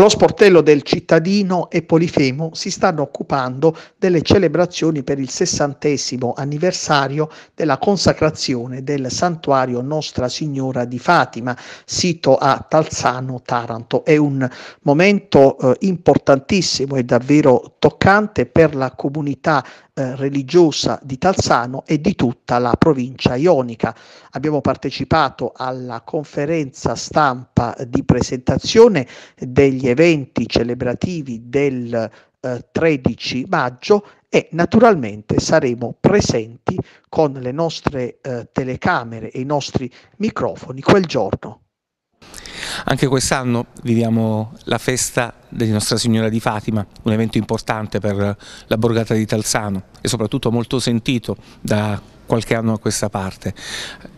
Lo sportello del cittadino e Polifemo si stanno occupando delle celebrazioni per il sessantesimo anniversario della consacrazione del santuario Nostra Signora di Fatima, sito a Talzano, Taranto. È un momento eh, importantissimo e davvero toccante per la comunità eh, religiosa di Talzano e di tutta la provincia ionica. Abbiamo partecipato alla conferenza stampa di presentazione degli eventi celebrativi del eh, 13 maggio e naturalmente saremo presenti con le nostre eh, telecamere e i nostri microfoni quel giorno. Anche quest'anno viviamo la festa di Nostra Signora di Fatima, un evento importante per la borgata di Talsano e soprattutto molto sentito da qualche anno a questa parte.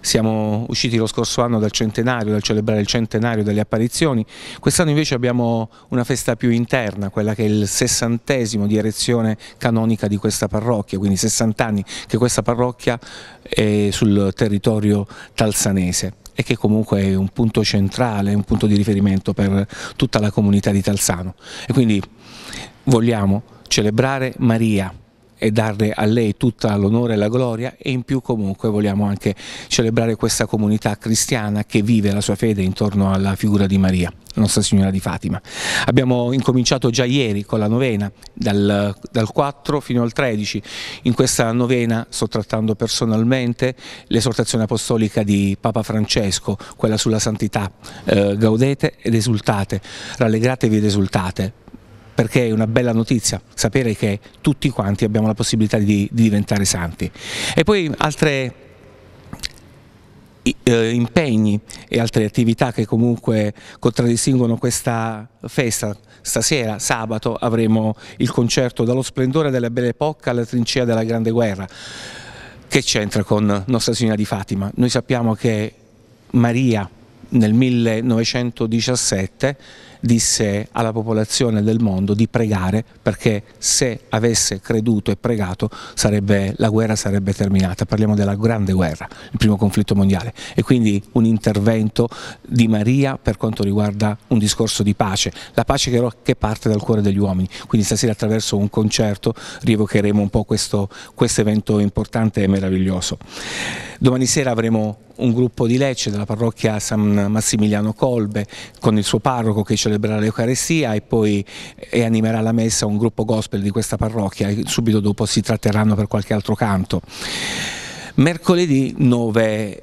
Siamo usciti lo scorso anno dal centenario, dal celebrare il centenario delle apparizioni, quest'anno invece abbiamo una festa più interna, quella che è il sessantesimo di erezione canonica di questa parrocchia, quindi 60 anni che questa parrocchia è sul territorio talsanese e che comunque è un punto centrale, un punto di riferimento per tutta la comunità di Talsano. E quindi vogliamo celebrare Maria e darle a lei tutta l'onore e la gloria e in più comunque vogliamo anche celebrare questa comunità cristiana che vive la sua fede intorno alla figura di Maria. Nostra Signora di Fatima. Abbiamo incominciato già ieri con la novena, dal, dal 4 fino al 13. In questa novena sto trattando personalmente l'esortazione apostolica di Papa Francesco, quella sulla santità. Eh, gaudete ed esultate, rallegratevi ed esultate perché è una bella notizia sapere che tutti quanti abbiamo la possibilità di, di diventare santi. E poi altre eh, impegni e altre attività che comunque contraddistinguono questa festa. Stasera, sabato, avremo il concerto dallo splendore della Belle Epocca alla trincea della Grande Guerra. Che c'entra con Nostra Signora di Fatima? Noi sappiamo che Maria nel 1917 disse alla popolazione del mondo di pregare perché se avesse creduto e pregato sarebbe, la guerra sarebbe terminata, parliamo della grande guerra, il primo conflitto mondiale e quindi un intervento di Maria per quanto riguarda un discorso di pace, la pace che, parte dal cuore degli uomini, quindi stasera attraverso un concerto rievocheremo un po' questo quest evento importante e meraviglioso. Domani sera avremo un gruppo di Lecce della parrocchia San Massimiliano Colbe con il suo parroco che ci ce celebrare l'Eucarestia e poi eh, e animerà la messa un gruppo gospel di questa parrocchia e subito dopo si tratterranno per qualche altro canto. Mercoledì 9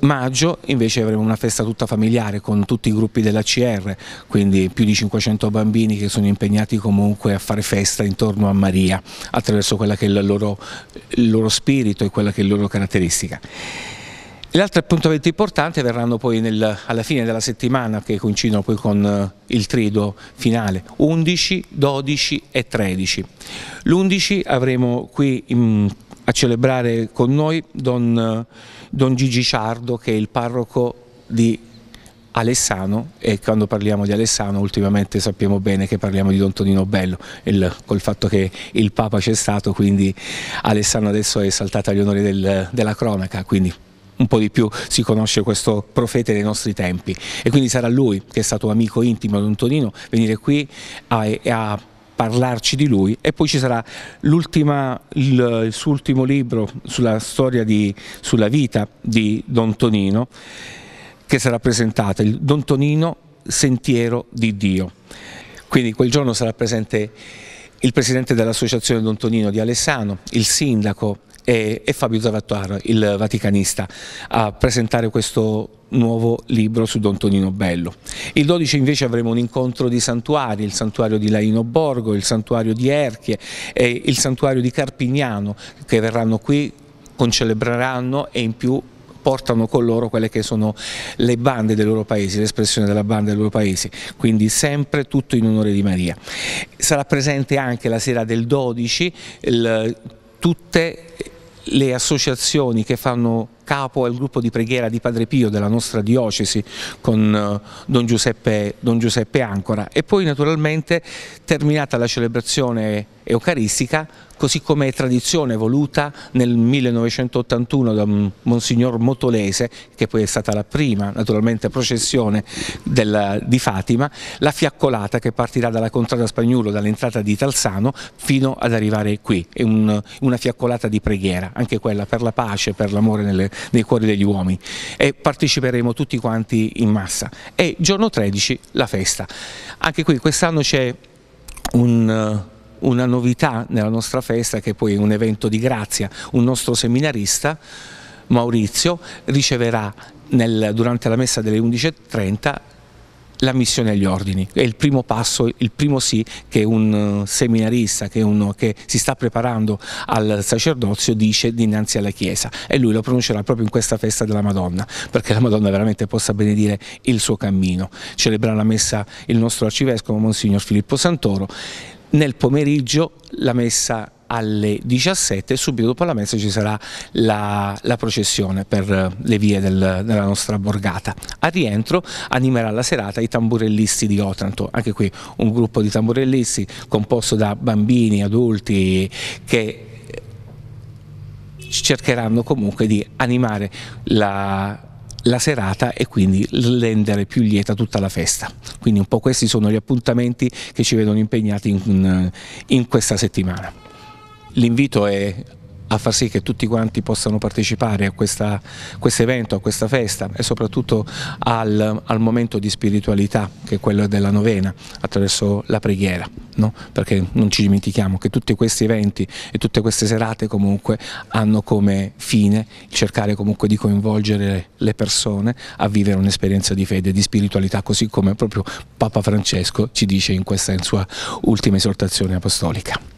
maggio invece avremo una festa tutta familiare con tutti i gruppi dell'ACR, quindi più di 500 bambini che sono impegnati comunque a fare festa intorno a Maria attraverso quella che è il loro, il loro spirito e quella che è la loro caratteristica. L'altro appuntamento importante verranno poi nel, alla fine della settimana che coincidono poi con eh, il trido finale, 11, 12 e 13. L'11 avremo qui in, mm, a celebrare con noi don, don Gigi Ciardo che è il parroco di Alessano e quando parliamo di Alessano ultimamente sappiamo bene che parliamo di Don Tonino Bello il, col fatto che il Papa c'è stato quindi Alessano adesso è saltato agli onori del, della cronaca quindi un po' di più si conosce questo profeta dei nostri tempi e quindi sarà lui che è stato amico intimo di Antonino venire qui a, a parlarci di lui e poi ci sarà il, il, suo ultimo libro sulla storia di, sulla vita di Don Tonino che sarà presentato, il Don Tonino Sentiero di Dio. Quindi quel giorno sarà presente il presidente dell'associazione Don Tonino di Alessano, il sindaco e, e Fabio Zavattar, il vaticanista, a presentare questo nuovo libro su Don Tonino Bello. Il 12 invece avremo un incontro di santuari, il santuario di Laino Borgo, il santuario di Erchie e il santuario di Carpignano che verranno qui, concelebreranno e in più portano con loro quelle che sono le bande dei loro paesi, l'espressione della banda dei loro paesi, quindi sempre tutto in onore di Maria. Sarà presente anche la sera del 12 il, tutte le associazioni che fanno capo al gruppo di preghiera di Padre Pio della nostra diocesi con eh, Don Giuseppe, Don Giuseppe Ancora e poi naturalmente terminata la celebrazione eucaristica, così come è tradizione voluta nel 1981 da mm, Monsignor Motolese, che poi è stata la prima, naturalmente, processione del, di Fatima, la fiaccolata che partirà dalla Contrada Spagnulo, dall'entrata di Talsano, fino ad arrivare qui. È un, una fiaccolata di preghiera, anche quella per la pace, per l'amore nei cuori degli uomini. E parteciperemo tutti quanti in massa. E giorno 13 la festa. Anche qui quest'anno c'è un una novità nella nostra festa che poi è un evento di grazia, un nostro seminarista Maurizio riceverà nel, durante la messa delle 11.30 la missione agli ordini, è il primo passo, il primo sì che un eh, seminarista che, uno che si sta preparando al sacerdozio dice dinanzi alla Chiesa e lui lo pronuncerà proprio in questa festa della Madonna, perché la Madonna veramente possa benedire il suo cammino. Celebrerà la messa il nostro arcivescovo Monsignor Filippo Santoro, nel pomeriggio la messa alle 17 e subito dopo la messa ci sarà la, la processione per eh, le vie del, della nostra borgata. A rientro animerà la serata i tamburellisti di Otranto, anche qui un gruppo di tamburellisti composto da bambini, adulti che cercheranno comunque di animare la la serata e quindi rendere più lieta tutta la festa. Quindi un po' questi sono gli appuntamenti che ci vedono impegnati in, in questa settimana. L'invito è a far sì che tutti quanti possano partecipare a questo quest evento, a questa festa e soprattutto al, al, momento di spiritualità che è quello della novena attraverso la preghiera, no? perché non ci dimentichiamo che tutti questi eventi e tutte queste serate comunque hanno come fine cercare comunque di coinvolgere le persone a vivere un'esperienza di fede, di spiritualità, così come proprio Papa Francesco ci dice in questa in sua ultima esortazione apostolica.